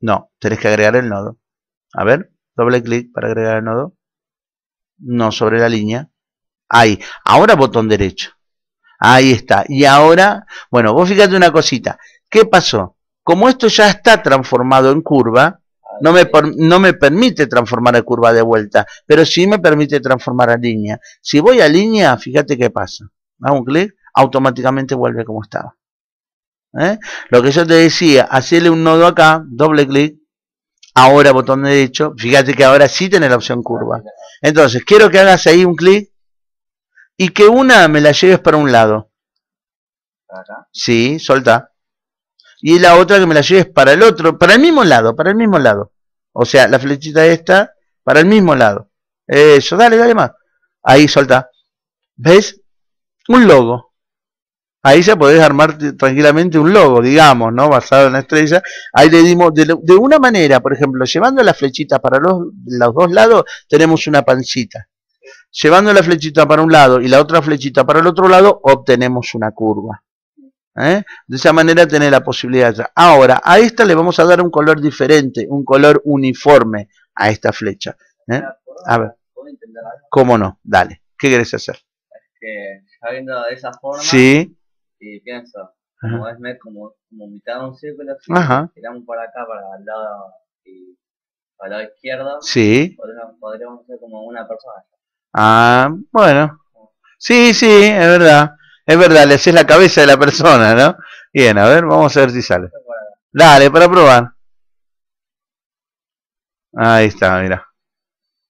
No, tenés que agregar el nodo. A ver, doble clic para agregar el nodo. No sobre la línea. Ahí, ahora botón derecho. Ahí está. Y ahora, bueno, vos fíjate una cosita. ¿Qué pasó? Como esto ya está transformado en curva, no me, no me permite transformar a curva de vuelta, pero sí me permite transformar a línea. Si voy a línea, fíjate qué pasa. Hago un clic, automáticamente vuelve como estaba. ¿eh? Lo que yo te decía, hacerle un nodo acá, doble clic, ahora botón derecho, fíjate que ahora sí tiene la opción curva. Entonces, quiero que hagas ahí un clic y que una me la lleves para un lado. si, Sí, solta. Y la otra que me la lleves para el otro, para el mismo lado, para el mismo lado. O sea, la flechita esta para el mismo lado. Eso, dale, dale más. Ahí solta. ¿Ves? Un logo. Ahí ya podés armar tranquilamente un logo, digamos, ¿no? Basado en la estrella. Ahí le dimos, de, una manera, por ejemplo, llevando la flechita para los, dos lados, tenemos una pancita. Llevando la flechita para un lado y la otra flechita para el otro lado, obtenemos una curva. ¿eh? De esa manera tenés la posibilidad. Ahora, a esta le vamos a dar un color diferente, un color uniforme a esta flecha. ¿eh? A ver, ¿cómo no? Dale, ¿qué querés hacer? de esa forma, sí si, pienso, como es como, como mitad de un círculo, así, tiramos para acá, para el lado, y eh, para la izquierda, sí. podríamos, podríamos ser como una persona. Ah, bueno. Sí, sí, es verdad. Es verdad, le haces la cabeza de la persona, ¿no? Bien, a ver, vamos a ver si sale. Dale, para probar. Ahí está, mira.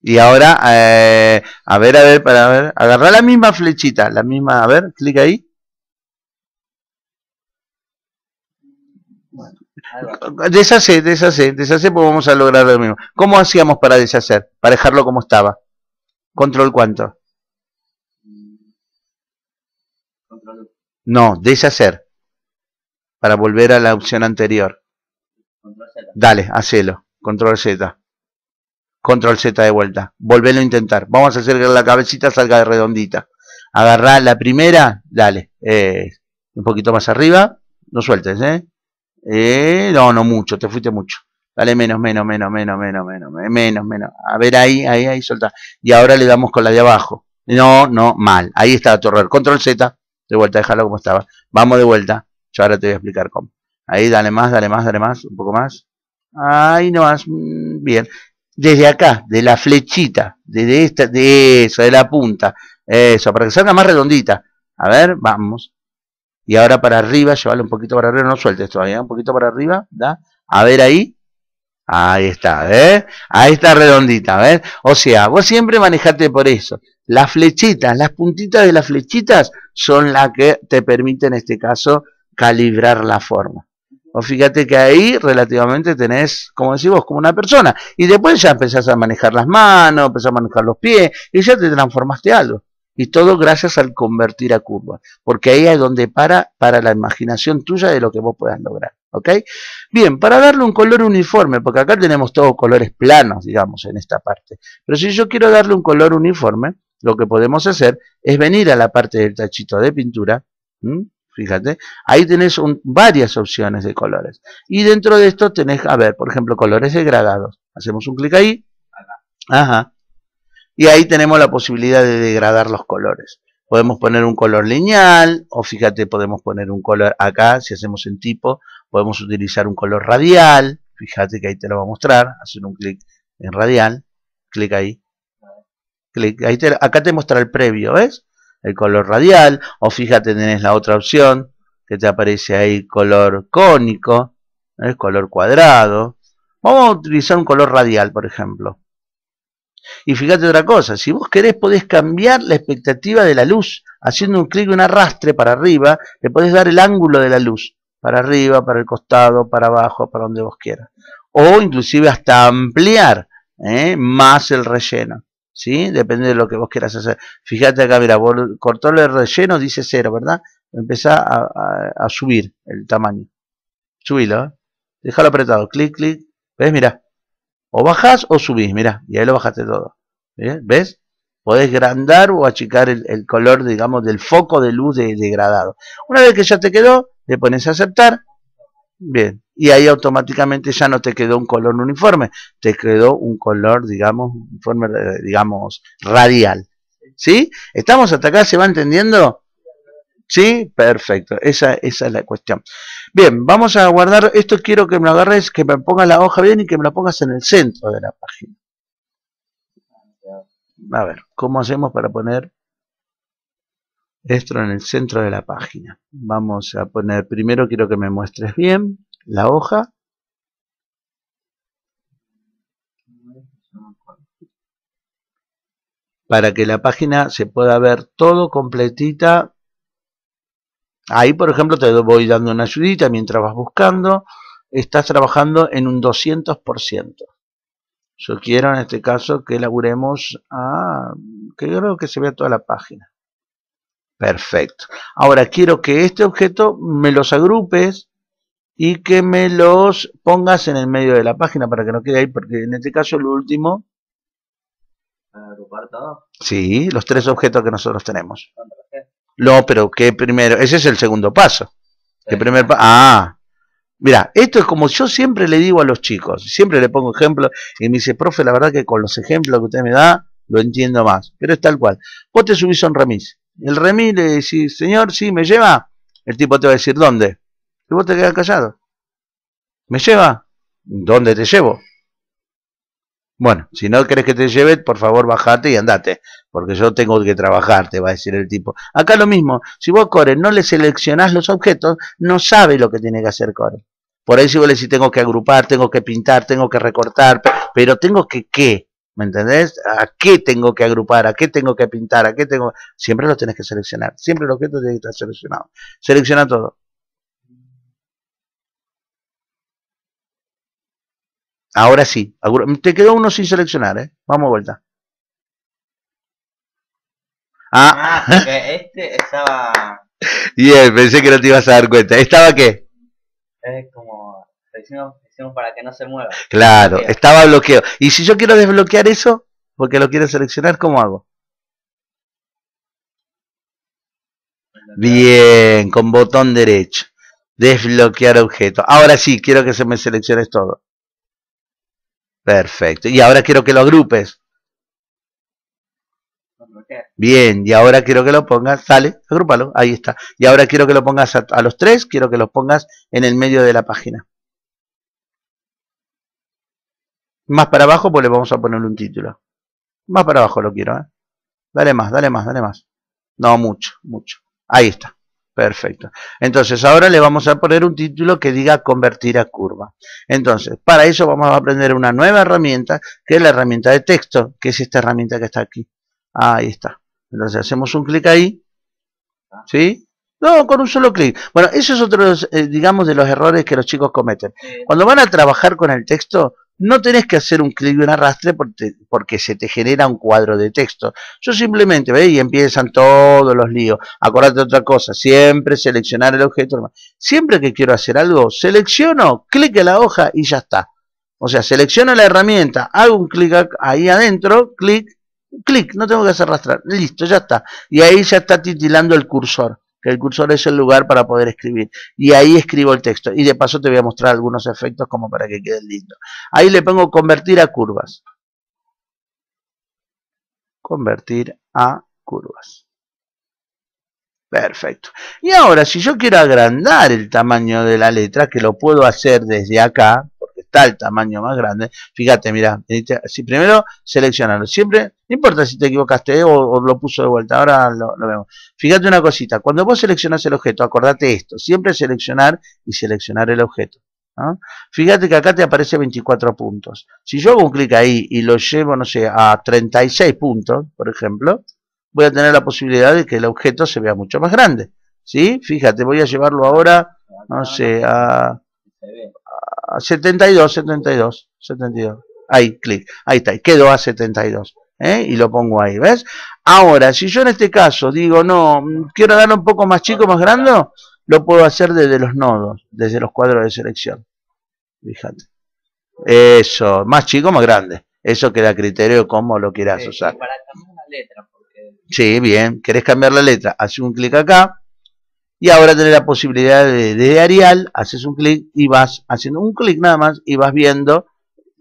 Y ahora, eh, a ver, a ver, para ver. Agarra la misma flechita, la misma, a ver, clic ahí. Deshacer, deshacer, deshacer pues vamos a lograr lo mismo. ¿Cómo hacíamos para deshacer? Para dejarlo como estaba. ¿Control cuánto? No, deshacer. Para volver a la opción anterior. Control Z. Dale, hacelo. Control Z. Control Z de vuelta. Volvelo a intentar. Vamos a hacer que la cabecita salga de redondita. agarrá la primera. Dale. Eh, un poquito más arriba. No sueltes, ¿eh? Eh, no, no mucho, te fuiste mucho. Dale menos, menos, menos, menos, menos, menos, menos, menos. A ver, ahí, ahí, ahí, solta. Y ahora le damos con la de abajo. No, no, mal. Ahí está, torrer. Control Z. De vuelta, déjalo como estaba. Vamos de vuelta. Yo ahora te voy a explicar cómo. Ahí, dale más, dale más, dale más. Un poco más. Ahí no más mm, Bien. Desde acá, de la flechita. Desde esta, de eso, de la punta. Eso, para que salga más redondita. A ver, vamos y ahora para arriba, llévalo un poquito para arriba, no sueltes todavía, un poquito para arriba, ¿da? A ver ahí, ahí está, ¿ves? Ahí está redondita, ¿ves? O sea, vos siempre manejate por eso. Las flechitas, las puntitas de las flechitas son las que te permiten en este caso calibrar la forma. O fíjate que ahí relativamente tenés, como decís vos, como una persona. Y después ya empezás a manejar las manos, empezás a manejar los pies, y ya te transformaste algo. Y todo gracias al convertir a curva, porque ahí es donde para, para la imaginación tuya de lo que vos puedas lograr. ¿Ok? Bien, para darle un color uniforme, porque acá tenemos todos colores planos, digamos, en esta parte. Pero si yo quiero darle un color uniforme, lo que podemos hacer es venir a la parte del tachito de pintura, fíjate, ahí tenés varias opciones de colores. Y dentro de esto tenés, a ver, por ejemplo, colores degradados. Hacemos un clic ahí. Ajá y ahí tenemos la posibilidad de degradar los colores. Podemos poner un color lineal, o fíjate, podemos poner un color acá, si hacemos en tipo, podemos utilizar un color radial, fíjate que ahí te lo va a mostrar, hacer un clic en radial, clic ahí, clic, ahí acá te muestra el previo, ¿ves? El color radial, o fíjate, tenés la otra opción, que te aparece ahí color cónico, el color cuadrado. Vamos a utilizar un color radial, por ejemplo. Y fíjate otra cosa, si vos querés podés cambiar la expectativa de la luz, haciendo un clic y un arrastre para arriba, le podés dar el ángulo de la luz, para arriba, para el costado, para abajo, para donde vos quieras. O inclusive hasta ampliar ¿eh? más el relleno. ¿Sí? Depende de lo que vos quieras hacer. Fíjate acá, mira, cortó el relleno, dice cero, ¿verdad? Empezá a, subir el tamaño. Subilo, ¿eh? apretado, clic, clic. ¿Ves? Mira, o bajás o subís, mirá, y ahí lo bajaste todo. ¿Eh? ¿Ves? Podés grandar o achicar el, color, digamos, del foco de luz de, degradado. Una vez que ya te quedó, le pones a aceptar. Bien, y ahí automáticamente ya no te quedó un color uniforme, te quedó un color, digamos, uniforme, eh, digamos, radial. ¿Sí? ¿Estamos hasta acá? ¿Se va entendiendo? ¿Sí? Perfecto, esa, esa es la cuestión. Bien, vamos a guardar, esto quiero que me agarres, que me pongas la hoja bien y que me la pongas en el centro de la página. A ver, ¿cómo hacemos para poner esto en el centro de la página? Vamos a poner, primero quiero que me muestres bien la hoja. Para que la página se pueda ver todo completita Ahí, por ejemplo, te voy dando una ayudita mientras vas buscando. Estás trabajando en un 200%. Yo quiero en este caso que laburemos a... que creo que se vea toda la página. Perfecto. Ahora quiero que este objeto me los agrupes y que me los pongas en el medio de la página para que no quede ahí, porque en este caso lo último... ¿Agrupar todo? Sí, los tres objetos que nosotros tenemos. Ah, no, pero que primero, ese es el segundo paso. El primer ah, mira, esto es como yo siempre le digo a los chicos, siempre le pongo ejemplos y me dice, profe, la verdad que con los ejemplos que usted me da, lo entiendo más, pero es tal cual. Vos te subís a un remis, el remis le decís, señor, sí, me lleva, el tipo te va a decir, ¿dónde? Y vos te quedas callado. ¿Me lleva? ¿Dónde te llevo? Bueno, si no querés que te lleve, por favor bajate y andate, porque yo tengo que trabajar, te va a decir el tipo. Acá lo mismo, si vos Core no le seleccionás los objetos, no sabe lo que tiene que hacer Core. Por ahí si vos le tengo que agrupar, tengo que pintar, tengo que recortar, pero tengo que qué, ¿me entendés? ¿A qué tengo que agrupar? ¿A qué tengo que pintar? ¿A qué tengo? Siempre lo tenés que seleccionar, siempre el objeto tiene que estar seleccionado. Selecciona todo. Ahora sí. Te quedó uno sin seleccionar, ¿eh? Vamos a vuelta. Ah, ah este estaba... Bien, pensé que no te ibas a dar cuenta. ¿Estaba qué? Es como... hicimos para que no se mueva. Claro, estaba bloqueado ¿Y si yo quiero desbloquear eso? Porque lo quiero seleccionar, ¿cómo hago? Bien, con botón derecho. Desbloquear objeto. Ahora sí, quiero que se me seleccione todo. Perfecto. Y ahora quiero que lo agrupes. Bien, y ahora quiero que lo pongas, sale, agrúpalo, ahí está. Y ahora quiero que lo pongas a, los tres, quiero que los pongas en el medio de la página. Más para abajo, pues le vamos a poner un título. Más para abajo lo quiero, ¿eh? Dale más, dale más, dale más. No, mucho, mucho. Ahí está. Perfecto. Entonces, ahora le vamos a poner un título que diga convertir a curva. Entonces, para eso vamos a aprender una nueva herramienta, que es la herramienta de texto, que es esta herramienta que está aquí. Ahí está. Entonces, hacemos un clic ahí. ¿Sí? No, con un solo clic. Bueno, eso es otro, eh, digamos, de los errores que los chicos cometen. Cuando van a trabajar con el texto, no tenés que hacer un clic y un arrastre porque, se te genera un cuadro de texto. Yo simplemente, ¿ve? Y empiezan todos los líos. Acordate otra cosa, siempre seleccionar el objeto. Siempre que quiero hacer algo, selecciono, clic en la hoja y ya está. O sea, selecciono la herramienta, hago un clic ahí adentro, clic, clic, no tengo que hacer arrastrar. Listo, ya está. Y ahí ya está titilando el cursor que el cursor es el lugar para poder escribir. Y ahí escribo el texto. Y de paso te voy a mostrar algunos efectos como para que quede lindo. Ahí le pongo convertir a curvas. Convertir a curvas. Perfecto. Y ahora, si yo quiero agrandar el tamaño de la letra, que lo puedo hacer desde acá, tal tamaño más grande. Fíjate, mira, si primero seleccionarlo. Siempre, no importa si te equivocaste eh, o, lo puso de vuelta, ahora lo, vemos. Fíjate una cosita, cuando vos seleccionás el objeto, acordate esto, siempre seleccionar y seleccionar el objeto. Fíjate que acá te aparece 24 puntos. Si yo hago un clic ahí y lo llevo, no sé, a 36 puntos, por ejemplo, voy a tener la posibilidad de que el objeto se vea mucho más grande. ¿Sí? Fíjate, voy a llevarlo ahora, no sé, a... 72, 72, 72. Ahí, clic. Ahí está, quedó a 72. ¿eh? Y lo pongo ahí, ¿ves? Ahora, si yo en este caso digo, no, mm, quiero dar un poco más chico, más grande, lo puedo hacer desde los nodos, desde los cuadros de selección. Fíjate. Eso, más chico, más grande. Eso queda a criterio cómo lo quieras usar. Para cambiar la letra. Sí, bien. ¿Querés cambiar la letra? Haz un clic acá y ahora tenés la posibilidad de, Arial, haces un clic y vas haciendo un clic nada más y vas viendo,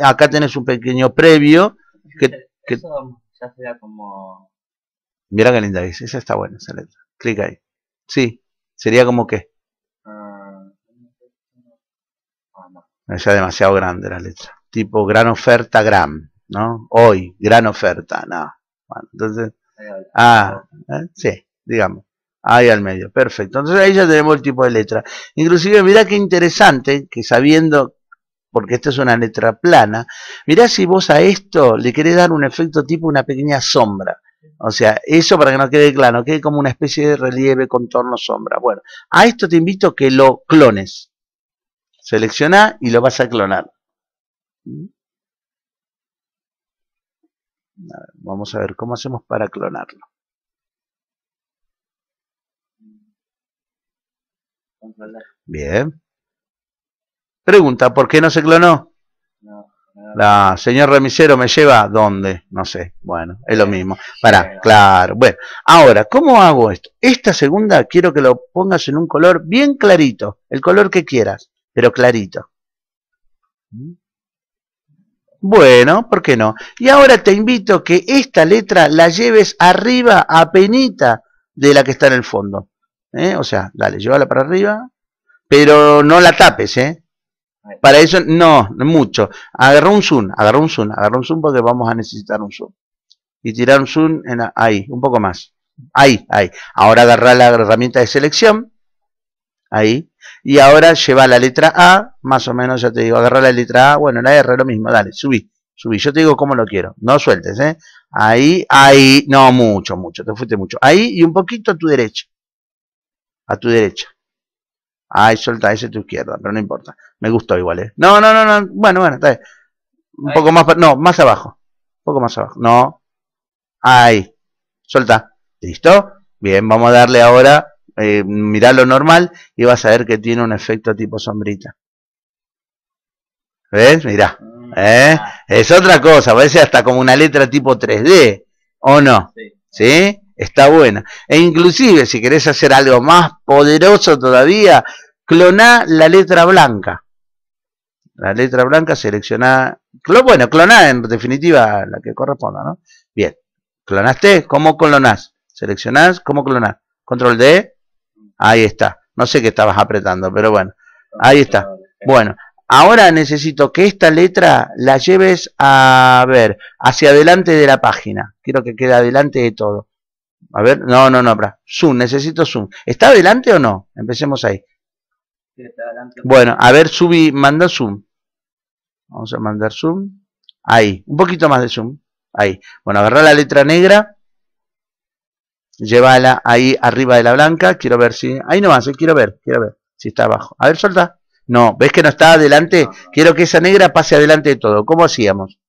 acá tenés un pequeño previo que, ya como... Mira qué linda esa está buena esa letra, clic ahí, sí, sería como que... sea ah, ah, demasiado grande la letra, tipo gran oferta, gran ¿no? Hoy, gran oferta, no. entonces... Ah, eh, sí, digamos. Ahí al medio, perfecto. Entonces ahí ya tenemos el tipo de letra. Inclusive, mira qué interesante que sabiendo, porque esta es una letra plana, mira si vos a esto le querés dar un efecto tipo una pequeña sombra. O sea, eso para que no quede claro, quede como una especie de relieve, contorno, sombra. Bueno, a esto te invito que lo clones. Selecciona y lo vas a clonar. vamos a ver cómo hacemos para clonarlo. Bien. Pregunta, ¿por qué no se clonó? La señor remisero me lleva dónde, no sé. Bueno, es lo mismo. Para, claro. Bueno, ahora, ¿cómo hago esto? Esta segunda quiero que lo pongas en un color bien clarito, el color que quieras, pero clarito. Bueno, ¿por qué no? Y ahora te invito que esta letra la lleves arriba, a penita de la que está en el fondo. ¿eh? O sea, dale, llévala para arriba, pero no la tapes, ¿eh? Para eso, no, mucho. Agarra un zoom, agarra un zoom, agarra un zoom porque vamos a necesitar un zoom. Y tirar un zoom en ahí, un poco más. Ahí, ahí. Ahora agarra la herramienta de selección. Ahí. Y ahora lleva la letra A, más o menos, ya te digo, agarra la letra A, bueno, la R, lo mismo, dale, subí, subí. Yo te digo cómo lo quiero, no sueltes, ¿eh? Ahí, ahí, no, mucho, mucho, te fuiste mucho. Ahí y un poquito a tu derecha a tu derecha. Ay, suelta. ese es tu izquierda, pero no importa. Me gustó igual, ¿eh? No, no, no, no. Bueno, bueno, está bien. Un poco más, no, más abajo. Un poco más abajo. No. Ahí. Suelta. ¿Listo? Bien, vamos a darle ahora, eh, lo normal y vas a ver que tiene un efecto tipo sombrita. ¿Ves? Mirá. Mm. ¿Eh? Es otra cosa, parece hasta como una letra tipo 3D, ¿o no? ¿Sí? ¿Sí? está buena. E inclusive, si querés hacer algo más poderoso todavía, cloná la letra blanca. La letra blanca seleccioná, bueno, cloná en definitiva la que corresponda, ¿no? Bien, clonaste, ¿cómo clonás? Seleccionás, ¿cómo clonás? Control D, ahí está. No sé qué estabas apretando, pero bueno, ahí está. Bueno, ahora necesito que esta letra la lleves a ver, hacia adelante de la página. Quiero que quede adelante de todo. A ver, no, no, no, para. Zoom, necesito zoom. ¿Está adelante o no? Empecemos ahí. adelante. Bueno, a ver, subí, manda zoom. Vamos a mandar zoom. Ahí, un poquito más de zoom. Ahí. Bueno, agarra la letra negra. Llévala ahí arriba de la blanca. Quiero ver si... Ahí nomás, eh, quiero ver, quiero ver si está abajo. A ver, suelta, No, ¿ves que no está adelante? Quiero que esa negra pase adelante de todo. ¿Cómo hacíamos?